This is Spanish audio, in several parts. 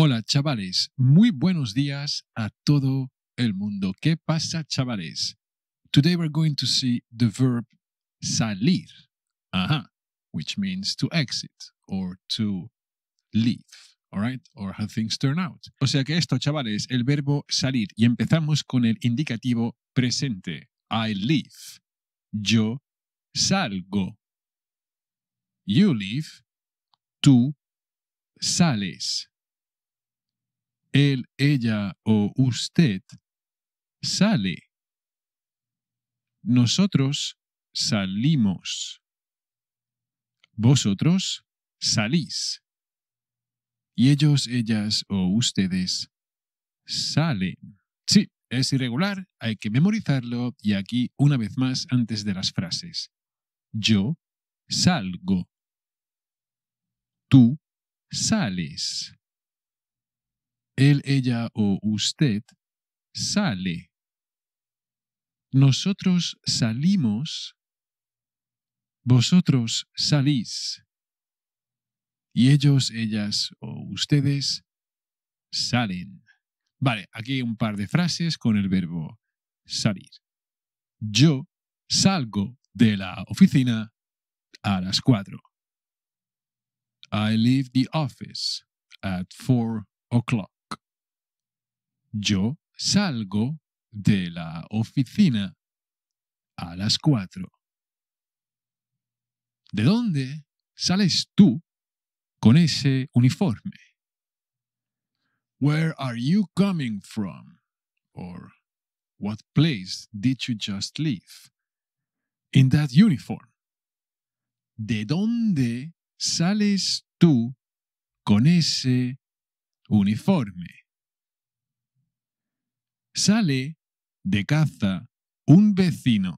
Hola chavales, muy buenos días a todo el mundo. ¿Qué pasa chavales? Today we're going to see the verb salir, que which means to exit or to leave. right? or how things turn out. O sea que esto, chavales, el verbo salir. Y empezamos con el indicativo presente. I leave. Yo salgo. You leave. Tú sales él, ella o usted sale. Nosotros salimos. Vosotros salís. Y ellos, ellas o ustedes salen. Sí, es irregular, hay que memorizarlo y aquí una vez más antes de las frases. Yo salgo. Tú sales él, ella o usted sale. Nosotros salimos, vosotros salís. Y ellos, ellas o ustedes salen. Vale, aquí un par de frases con el verbo salir. Yo salgo de la oficina a las cuatro. I leave the office at four o'clock. Yo salgo de la oficina a las cuatro. ¿De dónde sales tú con ese uniforme? Where are you coming from? Or what place did you just leave? In that uniform. ¿De dónde sales tú con ese uniforme? Sale de caza un vecino.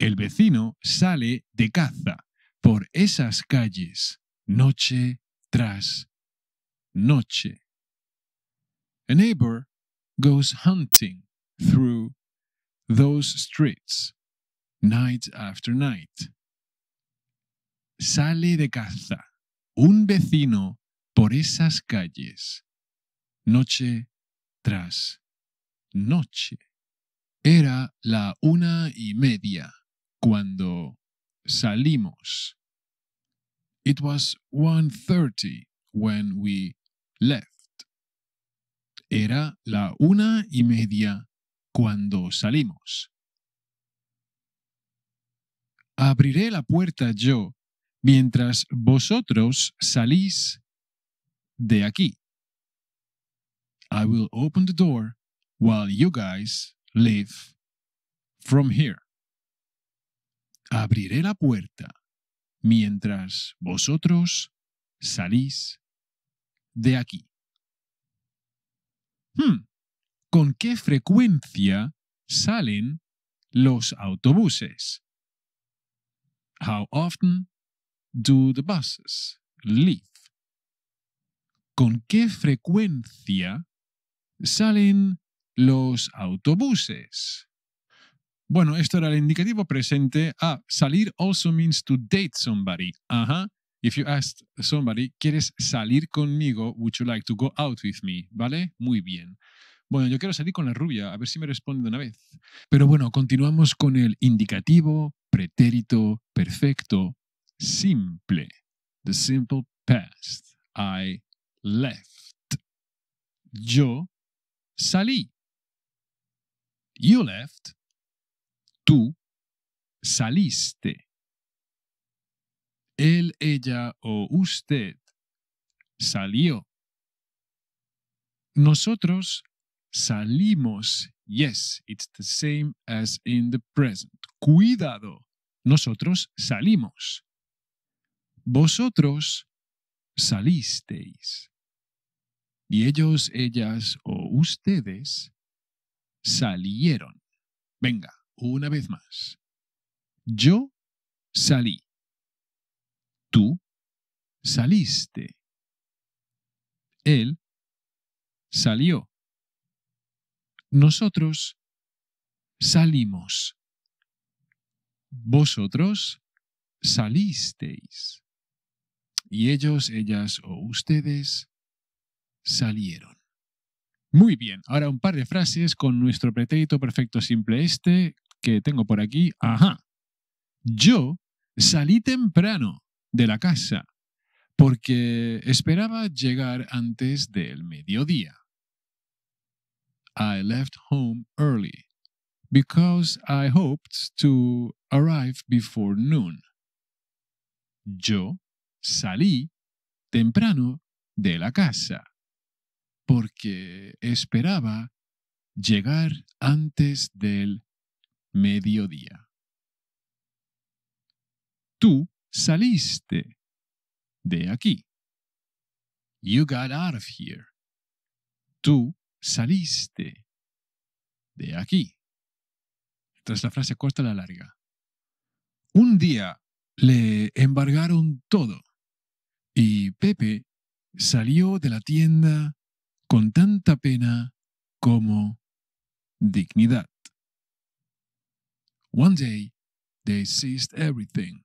El vecino sale de caza por esas calles noche tras noche. A neighbor goes hunting through those streets night after night. Sale de caza un vecino por esas calles noche tras noche. Era la una y media cuando salimos. It was thirty when we left. Era la una y media cuando salimos. Abriré la puerta yo mientras vosotros salís de aquí. I will open the door while you guys live from here. Abriré la puerta mientras vosotros salís de aquí. Hmm. ¿Con qué frecuencia salen los autobuses? How often do the buses leave? ¿Con qué frecuencia salen los autobuses. Bueno, esto era el indicativo presente. Ah, salir also means to date somebody. Ajá. If you ask somebody, ¿quieres salir conmigo? Would you like to go out with me? ¿Vale? Muy bien. Bueno, yo quiero salir con la rubia, a ver si me responde de una vez. Pero bueno, continuamos con el indicativo pretérito perfecto simple. The simple past. I left. Yo salí. You left. Tú saliste. Él, ella o usted salió. Nosotros salimos. Yes, it's the same as in the present. Cuidado. Nosotros salimos. Vosotros salisteis. Y ellos, ellas o ustedes salieron. Venga, una vez más. Yo salí. Tú saliste. Él salió. Nosotros salimos. Vosotros salisteis. Y ellos, ellas o ustedes salieron. Muy bien, ahora un par de frases con nuestro pretérito perfecto simple este que tengo por aquí. Ajá. Yo salí temprano de la casa porque esperaba llegar antes del mediodía. I left home early because I hoped to arrive before noon. Yo salí temprano de la casa porque esperaba llegar antes del mediodía. Tú saliste de aquí. You got out of here. Tú saliste de aquí. Entonces la frase corta la larga. Un día le embargaron todo y Pepe salió de la tienda con tanta pena como dignidad. One day, they seized everything,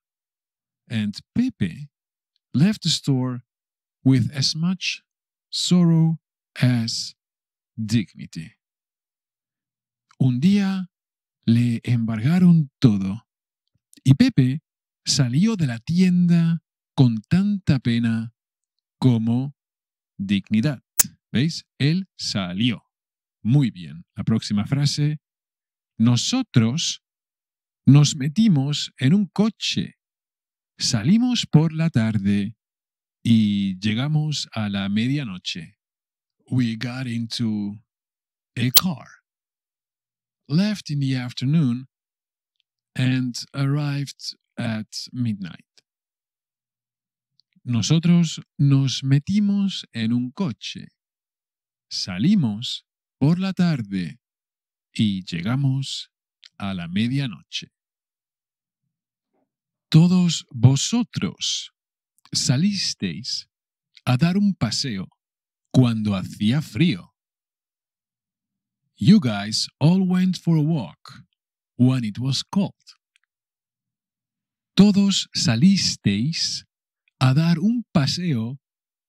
and Pepe left the store with as much sorrow as dignity. Un día le embargaron todo, y Pepe salió de la tienda con tanta pena como dignidad. Él salió. Muy bien. La próxima frase. Nosotros nos metimos en un coche. Salimos por la tarde y llegamos a la medianoche. We got into a car. Left in the afternoon and arrived at midnight. Nosotros nos metimos en un coche. Salimos por la tarde y llegamos a la medianoche. Todos vosotros salisteis a dar un paseo cuando hacía frío. You guys all went for a walk when it was cold. Todos salisteis a dar un paseo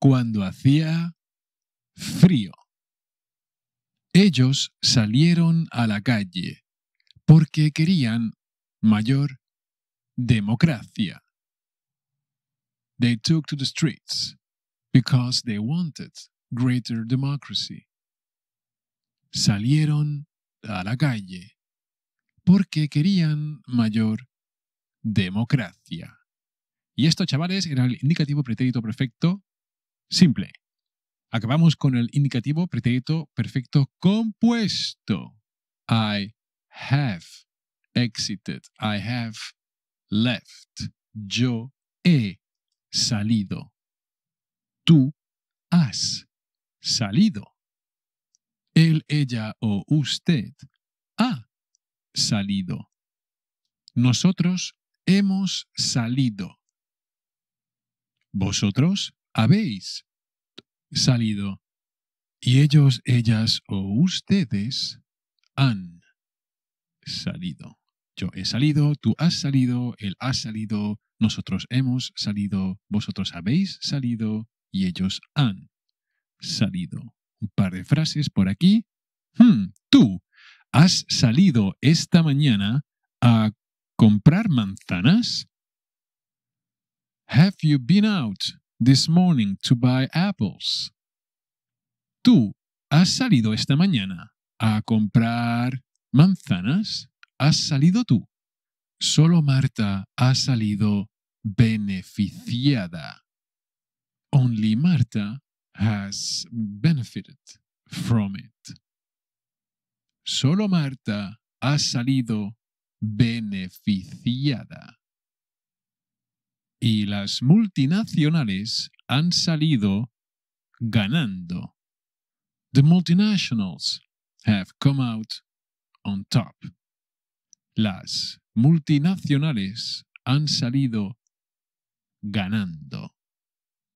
cuando hacía frío. Ellos salieron a la calle porque querían mayor democracia. They took to the streets because they wanted greater democracy. Salieron a la calle porque querían mayor democracia. Y esto, chavales, era el indicativo pretérito perfecto simple. Acabamos con el indicativo pretérito perfecto compuesto. I have exited. I have left. Yo he salido. Tú has salido. Él, ella o usted ha salido. Nosotros hemos salido. Vosotros habéis salido, y ellos, ellas o ustedes han salido. Yo he salido, tú has salido, él ha salido, nosotros hemos salido, vosotros habéis salido y ellos han salido. Un par de frases por aquí. Hmm, tú has salido esta mañana a comprar manzanas? Have you been out this morning to buy apples. ¿Tú has salido esta mañana a comprar manzanas? ¿Has salido tú? Solo Marta ha salido beneficiada. Only Marta has benefited from it. Solo Marta ha salido beneficiada y las multinacionales han salido ganando. The multinationals have come out on top. Las multinacionales han salido ganando.